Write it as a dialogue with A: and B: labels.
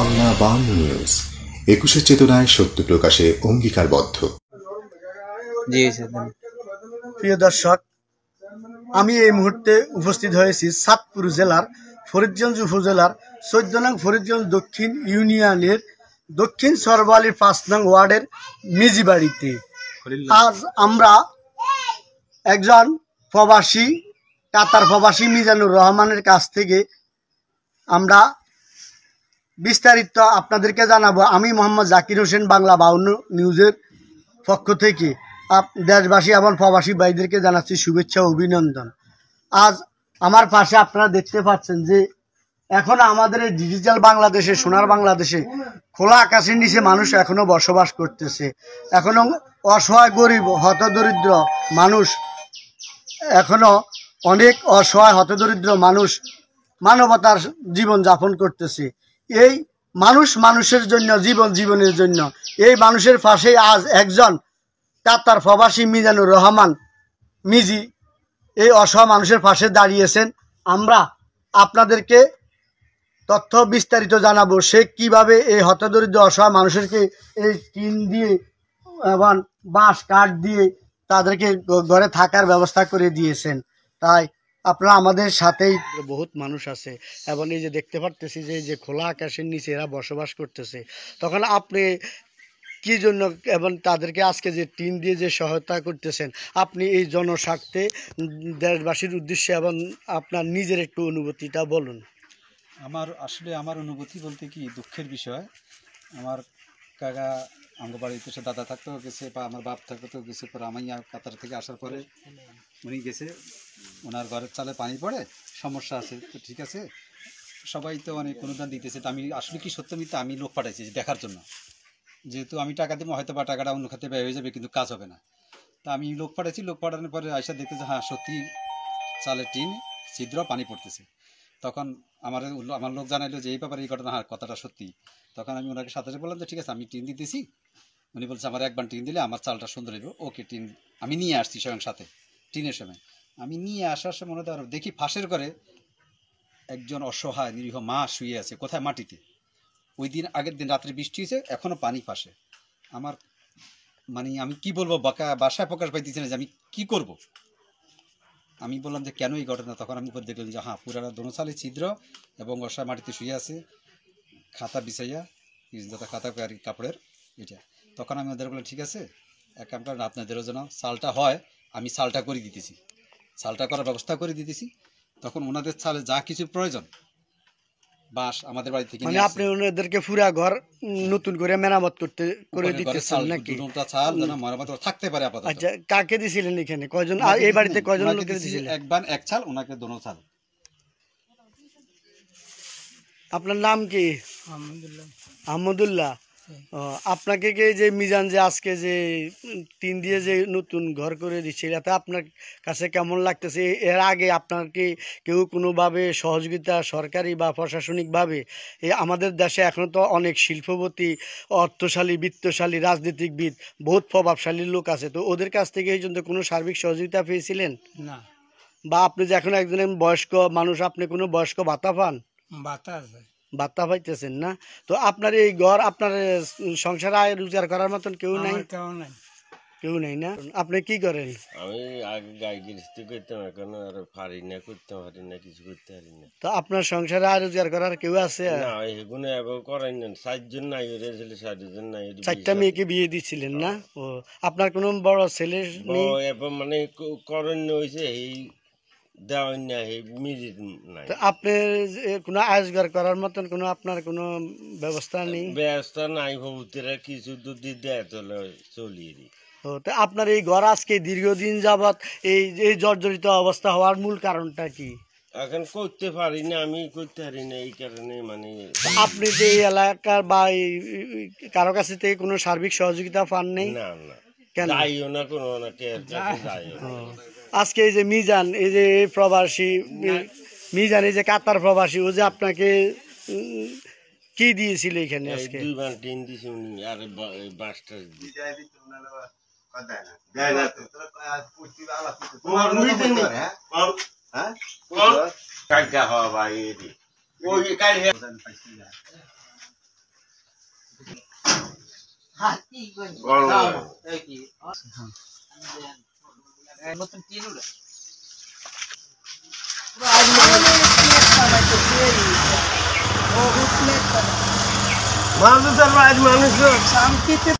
A: বাংলা বাং নিউজ একুশে চেতনায় সত্য প্রকাশে অঙ্গীকারবদ্ধ
B: প্রিয় দর্শক আমি এই মুহূর্তে উপস্থিত হয়েছি সাতপুর জেলার ফরিদগঞ্জ উপজেলার চোদ্দ নং ফরিদগঞ্জ দক্ষিণ ইউনিয়নের দক্ষিণ সরবালি পাঁচ নং ওয়ার্ডের মিজি বাড়িতে আজ আমরা একজন প্রবাসী কাতার প্রবাসী মিজানুর রহমানের কাছ থেকে আমরা বিস্তারিত আপনাদেরকে জানাবো আমি মোহাম্মদ জাকির হোসেন বাংলা বাউন্ন নিউজের পক্ষ থেকে দেশবাসী এবং প্রবাসী ভাইদেরকে জানাচ্ছি শুভেচ্ছা অভিনন্দন আজ আমার পাশে আপনারা দেখতে পাচ্ছেন যে এখন আমাদের ডিজিটাল বাংলাদেশে সোনার বাংলাদেশে খোলা আকাশের নিচে মানুষ এখনও বসবাস করতেছে এখনও অসহায় গরিব হতদরিদ্র মানুষ এখনও অনেক অসহায় হতদরিদ্র মানুষ মানবতার জীবন যাপন করতেছে এই মানুষ মানুষের জন্য জীবন জীবনের জন্য এই মানুষের পাশে আজ একজন তাতার প্রবাসী মিজানুর রহমান মিজি এই অসহ মানুষের পাশে দাঁড়িয়েছেন আমরা আপনাদেরকে তথ্য বিস্তারিত জানাবো সে কিভাবে এই হতদরিদ্র অসহ মানুষেরকে এই টিন দিয়ে এবং বাঁশ কাঠ দিয়ে তাদেরকে ঘরে থাকার ব্যবস্থা করে দিয়েছেন তাই আপনারা আমাদের সাথেই বহুত মানুষ আছে এবং এই যে দেখতে পারতেছি যে যে খোলা আকাশের নিচে এরা বসবাস করতেছে তখন আপনি কি জন্য এবং তাদেরকে আজকে যে টিম দিয়ে যে সহায়তা করতেছেন আপনি এই জনস্বার্থে দেশবাসীর উদ্দেশ্যে এবং আপনার নিজের একটু অনুভূতিটা বলুন
A: আমার আসলে আমার অনুভূতি বলতে কি দুঃখের বিষয় আমার কাকা আমার বাড়িতে সে দাদা থাকতেও গেছে বা আমার বাপ থাকতেও গেছে পরে আমি কাতার থেকে আসার পরে উনি গেছে ওনার ঘরের চালে পানি পড়ে সমস্যা আছে তো ঠিক আছে সবাই তো মানে অনুদান দিতেছে তো আমি আসলে কি সত্য মিথ্যা আমি লোক পাঠাইছি দেখার জন্য যেহেতু আমি টাকা দেবো হয়তো বা টাকাটা অন্য খাতে ব্যয় হয়ে যাবে কিন্তু কাজ হবে না তা আমি লোক পাঠাইছি লোক পাঠানোর পরে আয়সা দেখতে যে হ্যাঁ সত্যি চালের টিন ছিদ্র পানি পড়তেছে তখন আমার আমার লোক জানাইলো যে এই ব্যাপারে এই ঘটনা হ্যাঁ কথাটা সত্যি তখন আমি ওনাকে সাথে বললাম যে ঠিক আছে আমি টিন দিতেছি উনি বলছে আমার একবার টিন দিলে আমার চালটা সুন্দর হইব ওকে টিন আমি নিয়ে আসছি স্বয়ং সাথে টিনের সময় আমি নিয়ে আসার সময় মনে হয় দেখি ফাঁসের ঘরে একজন অসহায় নিরীহ মা শুয়ে আছে কোথায় মাটিতে ওই দিন আগের দিন রাত্রে বৃষ্টি হয়েছে এখনও পানি ফাঁসে আমার মানে আমি কি বলবো বাকা বাসায় প্রকাশ পাইতেছি না যে আমি কি করব। আমি বললাম যে কেন এই ঘটনা তখন আমি উপর দেখলাম যে হ্যাঁ পুরানা দোনশালে ছিদ্র এবং অসহায় মাটিতে শুয়ে আছে খাতা বিছাইয়া দাদা খাতা আর কি কাপড়ের এটা তখন আমি ওদের বললাম ঠিক আছে এক কাম করেন আপনাদেরও যেন সালটা হয় আমি সালটা করে দিতেছি চালটা করার ব্যবস্থা করে দিতেছি তখন ওনাদের চালে যা কিছু প্রয়োজন বাস আমাদের বাড়ি থেকে মানে আপনি
B: ওনাদেরকে পুরা ঘর নতুন করে মেরামত করতে করে দিতেছেন
A: মেরামত থাকতে পারে আপাতত আচ্ছা
B: কাকে দিছিলেন এখানে কয়জন এই বাড়িতে কয়জন লোক দিছিলেন একবার
A: এক চাল ওনাকে দোনো চাল
B: আপনার নাম কি আহমদুল্লাহ আহমদুল্লাহ আপনাকে কি যে মিজান যে আজকে যে টিন দিয়ে যে নতুন ঘর করে দিচ্ছে এটাতে আপনার কাছে কেমন লাগতেছে এর আগে আপনার কি কেউ কোনোভাবে সহযোগিতা সরকারি বা প্রশাসনিকভাবে আমাদের দেশে এখনও তো অনেক শিল্পপতি অর্থশালী বিত্তশালী রাজনীতিকবিদ বহুত প্রভাবশালী লোক আছে তো ওদের কাছ থেকে এই জন্য কোনো সার্বিক সহযোগিতা পেয়েছিলেন না বা আপনি যে এখন একজন বয়স্ক মানুষ আপনি কোনো বয়স্ক ভাতা পান ভাতা আছে ভাতা পাইতেছেন না তো আপনার এই ঘর আপনার সংসার আয় রোজগার করার মতন কেউ নাই কেউ নাই না আপনি কি করেন
C: আমি আগে গাই গৃহস্থী করতাম এখন আর পারি না করতে পারি না কিছু করতে পারি না
B: তো আপনার সংসারে আয় রোজগার করার কেউ আছে না
C: এগুলো করেন না চারজন নাই ছিল চারজন নাই চারটা
B: মেয়েকে বিয়ে দিছিলেন না ও আপনার কোনো বড় ছেলে নেই
C: মানে করেন হয়েছে এই করার
B: মতন আপনার ব্যবস্থা নেই
C: ব্যবস্থা নাই কিছু চলিয়ে
B: আপনার এই ঘর আজকে দীর্ঘদিন যাবৎ এই এই জর্জরিত অবস্থা হওয়ার মূল কারণটা কি
C: এখন করতে পারি না আমি করতে পারি না এই কারণে মানে
B: আপনি যে এই এলাকার বা এই কারো কাছে থেকে কোনো সার্বিক সহযোগিতা পান নেই না না কেন আইও
C: না কোনো না কে যাইও
B: আজকে এই যে মিজান এই যে প্রবাসী মিজান এই যে কাতার প্রবাসী ও যে আপনাকে কি দিয়েছিল এখানে আজকে দুইবার
C: দিন দিছি উনি আর বাসটা
B: হাতি
A: మొత్తం తీరుడు
C: মানুষের মানুষ শান্তিতে